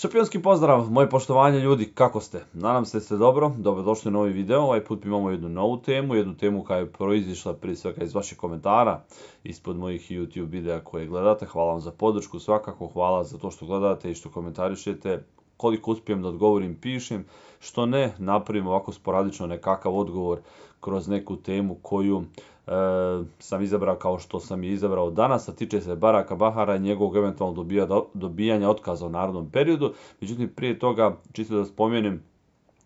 Šampionski pozdrav, moje poštovanje ljudi, kako ste? Nadam se da ste dobro, dobrodošli na novi video. Ovaj put imamo jednu novu temu, jednu temu koja je proizišla prije svega iz vaših komentara ispod mojih YouTube videa koje gledate. Hvala vam za podršku, svakako hvala za to što gledate i što komentarišete koliko uspijem da odgovorim, pišem, što ne, napravim ovako sporadično nekakav odgovor kroz neku temu koju e, sam izabrao kao što sam je izabrao danas, a tiče se Baraka Bahara i njegovog eventualno dobija, dobijanja otkaza u narodnom periodu. Međutim, prije toga, čisto da spomenem,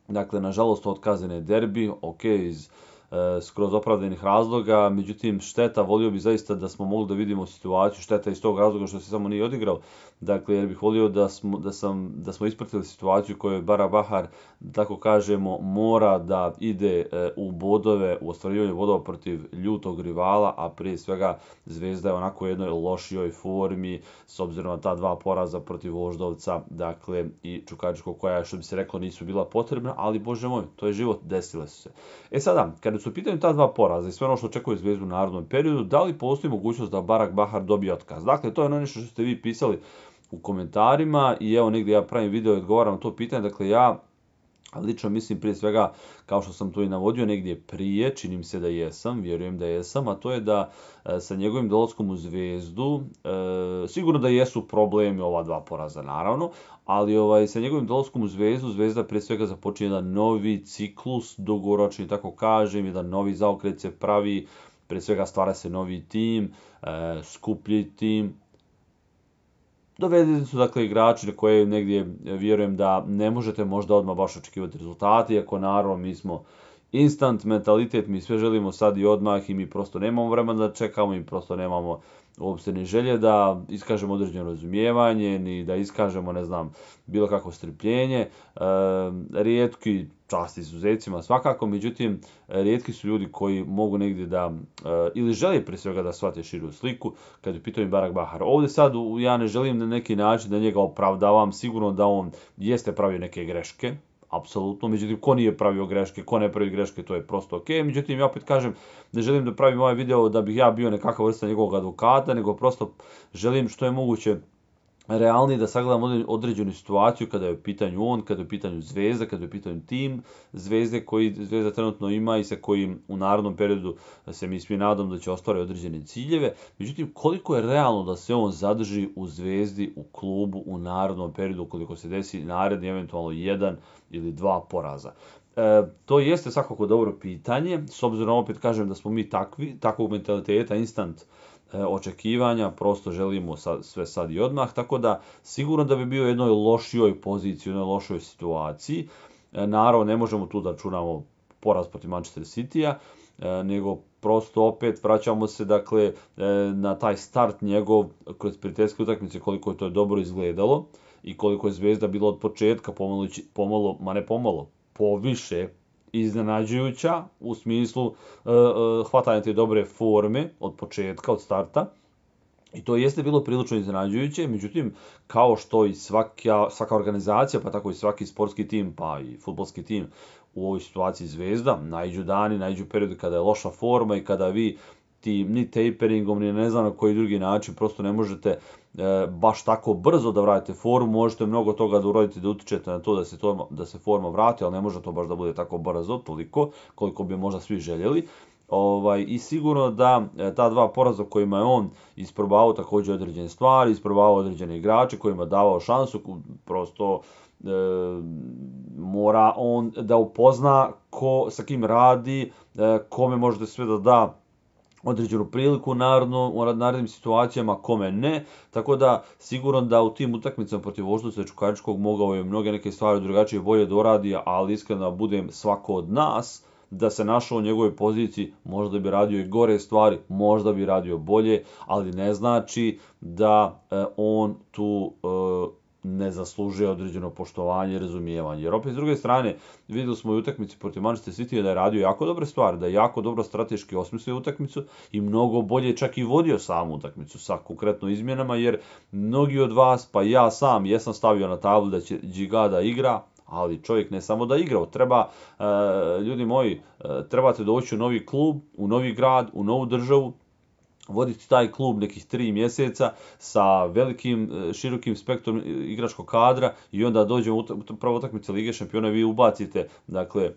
dakle, nažalost, otkazene derbi, ok, iz e, skroz opravdanih razloga, međutim šteta, volio bi zaista da smo mogli da vidimo situaciju, šteta iz tog razloga što se samo nije odigrao, Dakle, jer bih volio da smo, da sam, da smo ispratili situaciju koju Bara Bahar, tako kažemo, mora da ide e, u bodove, u ostvarivanje bodova protiv ljutog rivala, a prije svega Zvezda je onako u jednoj lošijoj formi, s obzirom na ta dva poraza protiv Voždovca, dakle, i Čukaričko koja, što bi se reklo, nisu bila potrebna, ali, bože moj, to je život, desile su se. E sada, kada su pitanje ta dva poraza i sve ono što očekuje Zvezdu u narodnom periodu, da li postoji mogućnost da Barak Bahar dobije otkaz? Dakle, to je ono nešto što ste vi pisali u komentarima i evo negdje ja pravim video i odgovaram na to pitanje, dakle ja lično mislim prije svega kao što sam to i navodio negdje prije, činim se da jesam, vjerujem da jesam, a to je da e, sa njegovim dolazkom u zvezdu, e, sigurno da jesu problemi ova dva poraza naravno, ali ovaj sa njegovim dolaskom u zvezdu, zvezda prije svega započinje da novi ciklus, dugoročni tako kažem, da novi zaokret se pravi, pre svega stvara se novi tim, e, skuplji tim, Dovedeni su dakle igrači koje negdje e, vjerujem da ne možete možda odmah baš očekivati rezultate, iako naravno mi smo instant mentalitet, mi sve želimo sad i odmah i mi prosto nemamo vremena da čekamo i prosto nemamo uopšte ni želje da iskažemo određeno razumijevanje ni da iskažemo, ne znam, bilo kako strpljenje. E, rijetki, časti izuzetcima svakako, međutim, rijetki su ljudi koji mogu negdje da, e, ili žele prije svega da shvate širu sliku, kad je pitao Barak Bahar. Ovdje sad ja ne želim na neki način da njega opravdavam, sigurno da on jeste pravio neke greške, apsolutno. Međutim, ko nije pravio greške, ko ne pravi greške, to je prosto okej. Okay. Međutim, ja opet kažem, ne želim da pravim ovaj video da bih ja bio nekakav vrsta njegovog advokata, nego prosto želim što je moguće realni da sagledam određenu situaciju kada je u pitanju on, kada je u pitanju zvezda, kada je u pitanju tim zvezde koji zvezda trenutno ima i sa kojim u narodnom periodu se mi svi nadam da će ostvare određene ciljeve. Međutim, koliko je realno da se on zadrži u zvezdi, u klubu, u narodnom periodu, koliko se desi naredni eventualno jedan ili dva poraza? E, to jeste svakako dobro pitanje, s obzirom opet kažem da smo mi takvi, takvog mentaliteta, instant, E, očekivanja, prosto želimo sve sad i odmah, tako da sigurno da bi bio u jednoj lošijoj poziciji, u jednoj lošoj situaciji. E, naravno, ne možemo tu da čunamo poraz protiv Manchester City-a, e, nego prosto opet vraćamo se dakle na taj start njegov kroz prijateljske utakmice koliko je to dobro izgledalo i koliko je zvezda bila od početka pomalo, pomalo ma ne pomalo, poviše iznenađujuća u smislu uh, hvatanja te dobre forme od početka, od starta. I to jeste bilo prilično iznenađujuće, međutim, kao što i svaka, svaka organizacija, pa tako i svaki sportski tim, pa i futbolski tim u ovoj situaciji zvezda, najđu dani, najđu periodi kada je loša forma i kada vi tim ni taperingom, ni ne znam na koji drugi način, prosto ne možete uh, e, baš tako brzo da vratite formu, možete mnogo toga da uradite da utičete na to da se, to, da se forma vrati, ali ne može to baš da bude tako brzo, toliko koliko bi možda svi željeli. Ovaj, I sigurno da e, ta dva poraza kojima je on isprobavao također određene stvari, isprobavao određene igrače kojima je davao šansu, prosto e, mora on da upozna ko, sa kim radi, e, kome možete sve da da određenu priliku, naravno, u narednim situacijama, kome ne, tako da sigurno da u tim utakmicama protiv Voždovca Čukaričkog mogao je mnoge neke stvari drugačije bolje doradi, ali iskreno budem svako od nas, da se našao u njegovoj poziciji, možda bi radio i gore stvari, možda bi radio bolje, ali ne znači da e, on tu e, ne zaslužuje određeno poštovanje i razumijevanje. Jer opet s druge strane, vidjeli smo i utakmici protiv Manchester City da je radio jako dobre stvari, da je jako dobro strateški osmislio utakmicu i mnogo bolje čak i vodio samu utakmicu sa konkretno izmjenama, jer mnogi od vas, pa ja sam, jesam stavio na tablu da će Gigada igra, ali čovjek ne samo da igra, treba, eh, ljudi moji, eh, trebate doći u novi klub, u novi grad, u novu državu, voditi taj klub nekih tri mjeseca sa velikim, e, širokim spektrom e, igračkog kadra i onda dođemo u prvo utakmice Lige šampiona i vi ubacite dakle, e,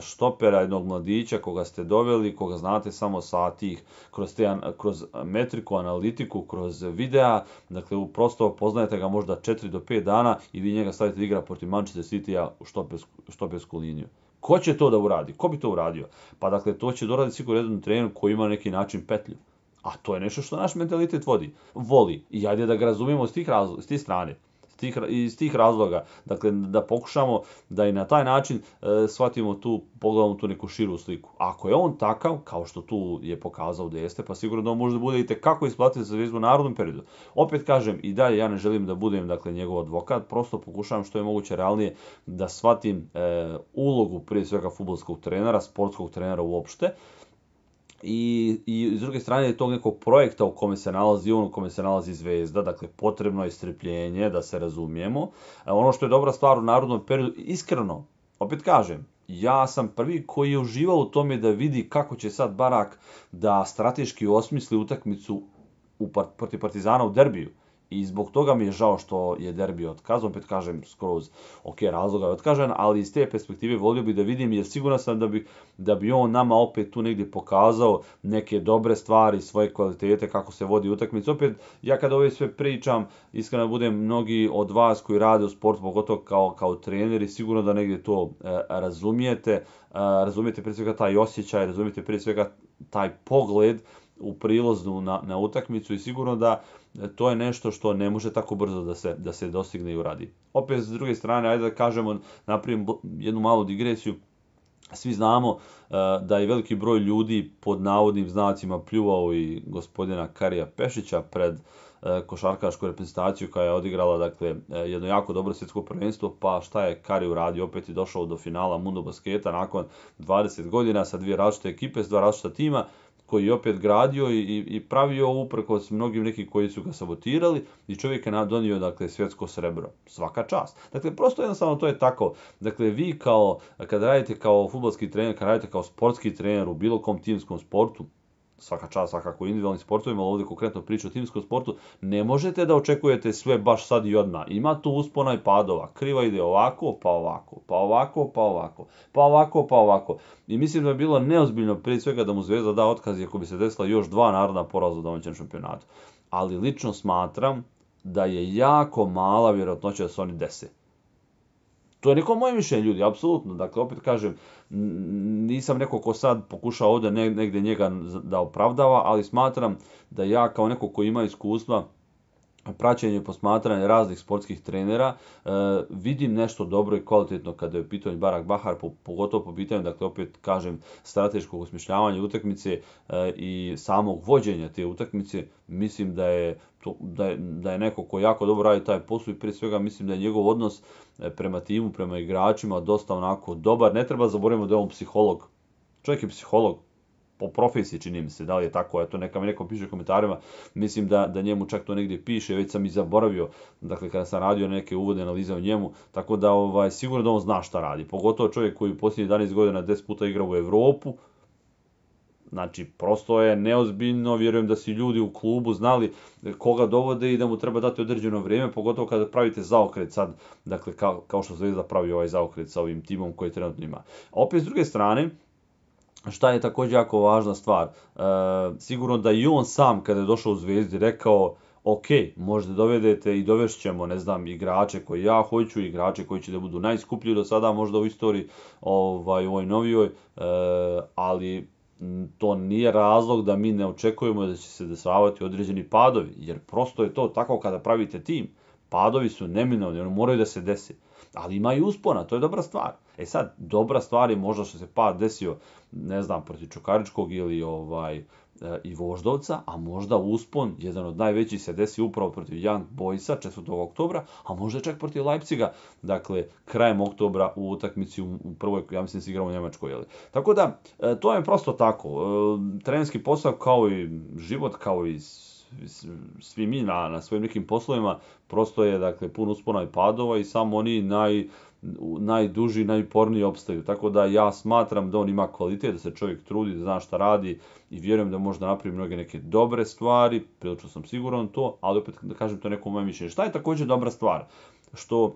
štopera jednog mladića koga ste doveli, koga znate samo sa tih, kroz, te, kroz metriku, analitiku, kroz videa, dakle, prosto poznajete ga možda 4 do 5 dana i vi njega stavite igra protiv Manchester City-a u štopersku, štopersku liniju. Ko će to da uradi? Ko bi to uradio? Pa dakle, to će doraditi sigurno jedan trener koji ima neki način petlju. A to je nešto što naš mentalitet vodi. Voli. I ajde da ga razumijemo s tih, razlo, s tih strane. S tih, iz tih razloga. Dakle, da pokušamo da i na taj način e, shvatimo tu, pogledamo tu neku širu sliku. Ako je on takav, kao što tu je pokazao da jeste, pa sigurno da on može da bude i tekako isplatiti za zvijezbu u narodnom periodu. Opet kažem, i dalje ja ne želim da budem dakle, njegov advokat, prosto pokušavam što je moguće realnije da shvatim e, ulogu prije svega futbolskog trenera, sportskog trenera uopšte, I, I s druge strane je tog nekog projekta u kome se nalazi on, u kome se nalazi zvezda, dakle potrebno je strpljenje da se razumijemo. E, ono što je dobra stvar u narodnom periodu, iskreno, opet kažem, ja sam prvi koji je uživao u tome da vidi kako će sad Barak da strateški osmisli utakmicu u part, protiv Partizana u derbiju. I zbog toga mi je žao što je derbi otkazan, opet kažem skroz ok, razloga je otkažan, ali iz te perspektive volio bih da vidim, jer siguran sam da bi, da bi on nama opet tu negdje pokazao neke dobre stvari, svoje kvalitete, kako se vodi utakmic. Opet, ja kada ove sve pričam, iskreno budem mnogi od vas koji rade u sportu, pogotovo kao, kao treneri, sigurno da negdje to e, razumijete, e, razumijete prije svega taj osjećaj, razumijete prije svega taj pogled, u prilaznu na, na utakmicu i sigurno da e, to je nešto što ne može tako brzo da se, da se dostigne i uradi. Opet, s druge strane, ajde da kažemo, napravim jednu malu digresiju, Svi znamo uh, da je veliki broj ljudi pod navodnim znacima pljuvao i gospodina Karija Pešića pred e, košarkašku reprezentaciju koja je odigrala dakle, jedno jako dobro svjetsko prvenstvo, pa šta je Kari uradio? Opet je došao do finala Mundo Basketa nakon 20 godina sa dvije različite ekipe, s dva različita tima koji je opet gradio i, i, i pravio upreko s mnogim nekim koji su ga sabotirali i čovjek je donio dakle, svjetsko srebro. Svaka čast. Dakle, prosto jednostavno to je tako. Dakle, vi kao, kad radite kao futbolski trener, kad radite kao sportski trener u bilo kom timskom sportu, svaka čast, svakako individualni sportovi, malo ovdje konkretno priča o timskom sportu, ne možete da očekujete sve baš sad i odmah. Ima tu uspona i padova. Kriva ide ovako, pa ovako, pa ovako, pa ovako, pa ovako, pa ovako. I mislim da je bilo neozbiljno prije svega da mu Zvezda da otkaz ako bi se desila još dva narodna poraza u domaćem šampionatu. Ali lično smatram da je jako mala vjerojatnoća da se oni desi to je neko moje mišljenje ljudi, apsolutno. Dakle, opet kažem, nisam neko ko sad pokušao ovdje negdje njega da opravdava, ali smatram da ja kao neko ko ima iskustva, praćenje i posmatranje raznih sportskih trenera, e, vidim nešto dobro i kvalitetno kada je pitanje Barak Bahar, po, pogotovo po pitanju, dakle opet kažem, strateškog osmišljavanja utakmice e, i samog vođenja te utakmice, mislim da je, to, da, je, da je neko ko jako dobro radi taj posao i prije svega mislim da je njegov odnos e, prema timu, prema igračima dosta onako dobar. Ne treba zaboraviti da je on psiholog. Čovjek je psiholog, po profesiji čini mi se, da li je tako, eto neka mi neko piše u komentarima, mislim da, da njemu čak to negdje piše, već sam i zaboravio, dakle kada sam radio neke uvode analize o njemu, tako da ovaj, sigurno da on zna šta radi, pogotovo čovjek koji u posljednji 11 godina 10 puta igra u Evropu, Znači, prosto je neozbiljno, vjerujem da si ljudi u klubu znali koga dovode i da mu treba dati određeno vrijeme, pogotovo kada pravite zaokret sad, dakle, kao, kao što se Zvezda pravi ovaj zaokret sa ovim timom koji trenutno ima. A opet, s druge strane, Šta je također jako važna stvar, e, sigurno da i on sam kada je došao u Zvezdi rekao ok, možda dovedete i dovešćemo, ne znam, igrače koji ja hoću, igrače koji će da budu najskuplji do sada možda u istoriji ovaj, ovoj novijoj, e, ali to nije razlog da mi ne očekujemo da će se desavati određeni padovi, jer prosto je to tako kada pravite tim, padovi su neminovni, oni moraju da se desi ali ima i uspona, to je dobra stvar. E sad, dobra stvar je možda što se pa desio, ne znam, proti Čukaričkog ili ovaj, e, i Voždovca, a možda uspon, jedan od najvećih, se desi upravo protiv Jan Boysa 4. oktobra, a možda čak protiv Leipciga, dakle, krajem oktobra u utakmici u, u prvoj, ja mislim, igramo u Njemačkoj. Jeli. Tako da, e, to je prosto tako. E, trenerski posao kao i život, kao i svi mi na, na svojim nekim poslovima, prosto je dakle pun uspona i padova i samo oni naj, najduži, najporniji obstaju. Tako da ja smatram da on ima kvalitet, da se čovjek trudi, da zna šta radi i vjerujem da možda napravi mnoge neke dobre stvari, prilično sam siguran to, ali opet da kažem to nekom moje mišljenje. Šta je također dobra stvar? Što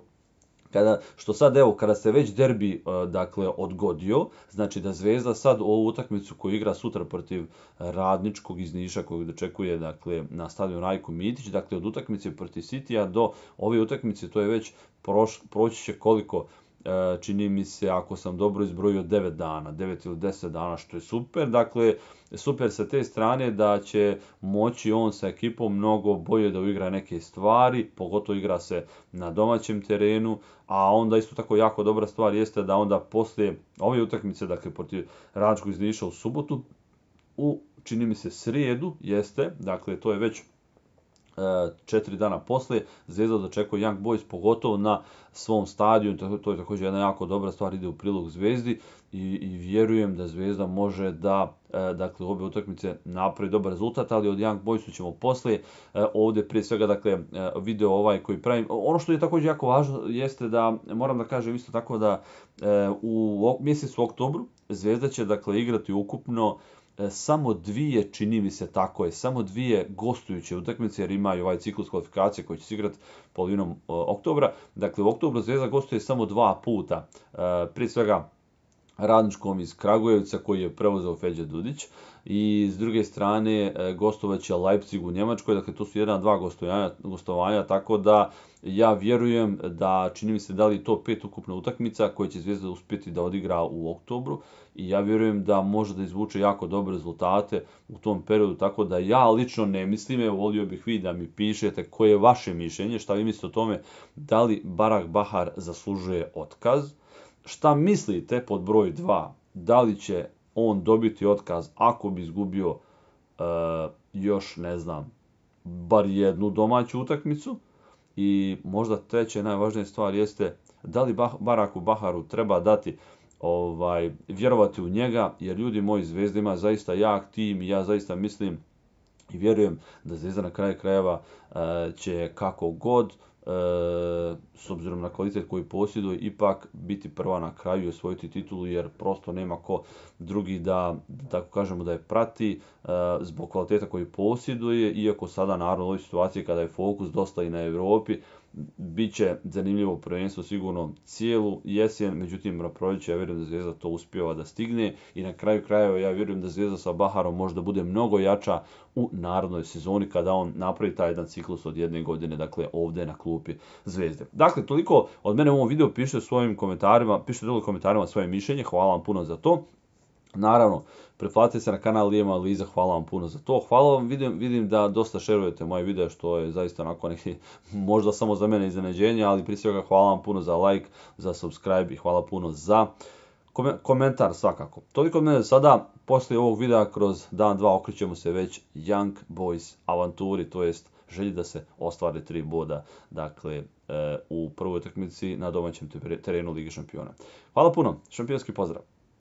kada, što sad evo, kada se već derbi uh, dakle odgodio, znači da Zvezda sad ovu utakmicu koju igra sutra protiv e, Radničkog iz Niša kojeg dočekuje dakle, na stadionu Rajko Mitić, dakle od utakmice protiv Sitija do ove utakmice, to je već proš, proći će koliko E, čini mi se, ako sam dobro izbrojio, 9 dana, 9 ili 10 dana, što je super. Dakle, super sa te strane da će moći on sa ekipom mnogo bolje da uigra neke stvari, pogotovo igra se na domaćem terenu, a onda isto tako jako dobra stvar jeste da onda poslije ove utakmice, dakle, protiv Račku izniša u subotu, u, čini mi se, srijedu, jeste, dakle, to je već E, četiri dana posle Zvezda dočekuje Young Boys, pogotovo na svom stadionu, to je također jedna jako dobra stvar, ide u prilog Zvezdi i, i vjerujem da Zvezda može da e, dakle, obje utakmice napravi dobar rezultat, ali od Young Boysu ćemo poslije e, ovdje prije svega dakle, video ovaj koji pravim. Ono što je također jako važno jeste da moram da kažem isto tako da u mjesecu oktobru Zvezda će dakle, igrati ukupno E, samo dvije, čini mi se tako je, samo dvije gostujuće utakmice, jer imaju ovaj ciklus kvalifikacije koji će se igrati polovinom e, oktobra. Dakle, u oktobru Zvezda gostuje samo dva puta. E, prije svega radničkom iz Kragujevca koji je prevozao Feđa Dudić i s druge strane e, gostovaće Leipzig u Njemačkoj, dakle to su jedna dva gostovanja, gostovanja, tako da ja vjerujem da čini mi se da li to pet ukupna utakmica koje će Zvezda uspjeti da odigra u oktobru i ja vjerujem da može da izvuče jako dobre rezultate u tom periodu, tako da ja lično ne mislim, evo volio bih vi da mi pišete koje je vaše mišljenje, šta vi mislite o tome, da li Barak Bahar zaslužuje otkaz, šta mislite pod broj 2, da li će on dobiti otkaz ako bi izgubio e, još, ne znam, bar jednu domaću utakmicu? I možda treća najvažnija stvar jeste da li bah, Baraku Baharu treba dati ovaj vjerovati u njega, jer ljudi moji zvezda ima zaista jak tim i ja zaista mislim i vjerujem da zvezda na kraju krajeva e, će kako god e, s obzirom na kvalitet koji posjeduje, ipak biti prva na kraju i osvojiti titulu, jer prosto nema ko drugi da, da tako kažemo, da je prati e, zbog kvaliteta koji posjeduje, iako sada, naravno, u ovoj situaciji kada je fokus dosta i na Evropi, Biće zanimljivo prvenstvo sigurno cijelu jesen, međutim na proljeće ja vjerujem da Zvijezda to uspjeva da stigne i na kraju krajeva ja vjerujem da Zvijezda sa Baharom možda bude mnogo jača u narodnoj sezoni kada on napravi taj jedan ciklus od jedne godine, dakle ovdje na klupi Zvezde. Dakle, toliko od mene u ovom videu, pišite svojim komentarima, pišite dole komentarima svoje mišljenje, hvala vam puno za to. Naravno, pretplatite se na kanal Lijema Liza, hvala vam puno za to. Hvala vam, vidim, vidim da dosta šerujete moje videe, što je zaista onako neki, možda samo za mene iznenađenje, ali prije svega hvala vam puno za like, za subscribe i hvala puno za komentar svakako. Toliko od mene sada, poslije ovog videa, kroz dan dva okrićemo se već Young Boys avanturi, to jest želji da se ostvari tri boda dakle, e, u prvoj utakmici na domaćem terenu Ligi šampiona. Hvala puno, šampionski pozdrav!